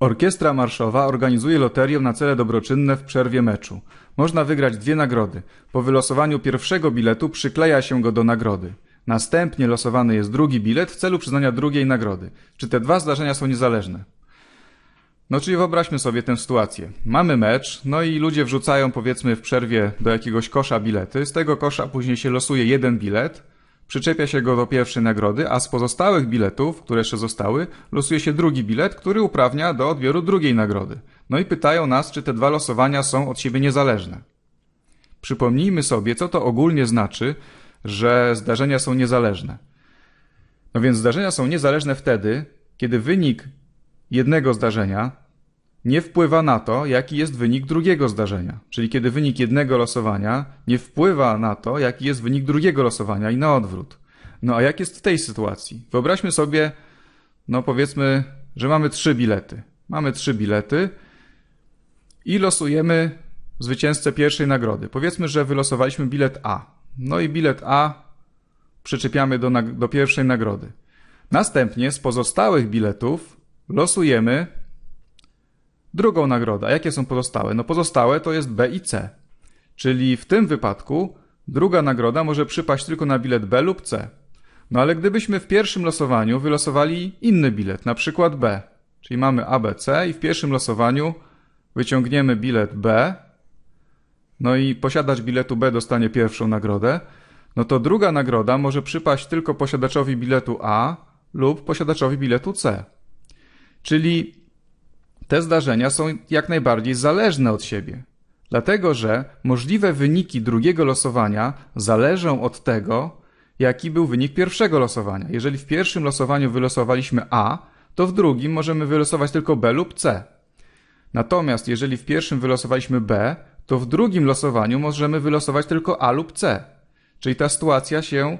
Orkiestra Marszowa organizuje loterię na cele dobroczynne w przerwie meczu. Można wygrać dwie nagrody. Po wylosowaniu pierwszego biletu przykleja się go do nagrody. Następnie losowany jest drugi bilet w celu przyznania drugiej nagrody. Czy te dwa zdarzenia są niezależne? No czyli wyobraźmy sobie tę sytuację. Mamy mecz, no i ludzie wrzucają powiedzmy w przerwie do jakiegoś kosza bilety. Z tego kosza później się losuje jeden bilet, Przyczepia się go do pierwszej nagrody, a z pozostałych biletów, które jeszcze zostały, losuje się drugi bilet, który uprawnia do odbioru drugiej nagrody. No i pytają nas, czy te dwa losowania są od siebie niezależne. Przypomnijmy sobie, co to ogólnie znaczy, że zdarzenia są niezależne. No więc zdarzenia są niezależne wtedy, kiedy wynik jednego zdarzenia nie wpływa na to, jaki jest wynik drugiego zdarzenia. Czyli kiedy wynik jednego losowania nie wpływa na to, jaki jest wynik drugiego losowania i na odwrót. No a jak jest w tej sytuacji? Wyobraźmy sobie, no powiedzmy, że mamy trzy bilety. Mamy trzy bilety i losujemy zwycięzcę pierwszej nagrody. Powiedzmy, że wylosowaliśmy bilet A. No i bilet A przyczepiamy do, do pierwszej nagrody. Następnie z pozostałych biletów losujemy Drugą nagrodę. A jakie są pozostałe? No pozostałe to jest B i C. Czyli w tym wypadku druga nagroda może przypaść tylko na bilet B lub C. No ale gdybyśmy w pierwszym losowaniu wylosowali inny bilet, na przykład B, czyli mamy ABC i w pierwszym losowaniu wyciągniemy bilet B, no i posiadacz biletu B dostanie pierwszą nagrodę, no to druga nagroda może przypaść tylko posiadaczowi biletu A lub posiadaczowi biletu C. Czyli te zdarzenia są jak najbardziej zależne od siebie. Dlatego, że możliwe wyniki drugiego losowania zależą od tego, jaki był wynik pierwszego losowania. Jeżeli w pierwszym losowaniu wylosowaliśmy A, to w drugim możemy wylosować tylko B lub C. Natomiast jeżeli w pierwszym wylosowaliśmy B, to w drugim losowaniu możemy wylosować tylko A lub C. Czyli ta sytuacja się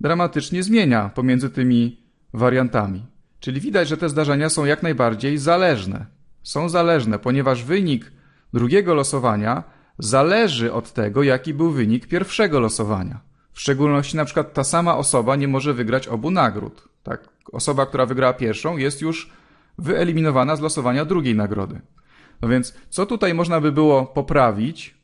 dramatycznie zmienia pomiędzy tymi wariantami. Czyli widać, że te zdarzenia są jak najbardziej zależne są zależne, ponieważ wynik drugiego losowania zależy od tego, jaki był wynik pierwszego losowania. W szczególności na przykład ta sama osoba nie może wygrać obu nagród. Tak? Osoba, która wygrała pierwszą, jest już wyeliminowana z losowania drugiej nagrody. No więc, co tutaj można by było poprawić,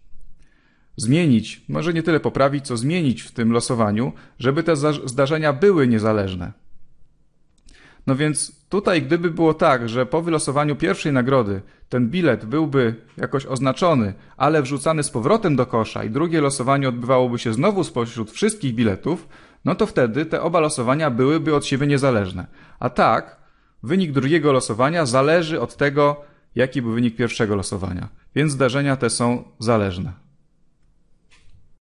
zmienić, może nie tyle poprawić, co zmienić w tym losowaniu, żeby te zdarzenia były niezależne? No więc tutaj, gdyby było tak, że po wylosowaniu pierwszej nagrody ten bilet byłby jakoś oznaczony, ale wrzucany z powrotem do kosza i drugie losowanie odbywałoby się znowu spośród wszystkich biletów, no to wtedy te oba losowania byłyby od siebie niezależne. A tak, wynik drugiego losowania zależy od tego, jaki był wynik pierwszego losowania. Więc zdarzenia te są zależne.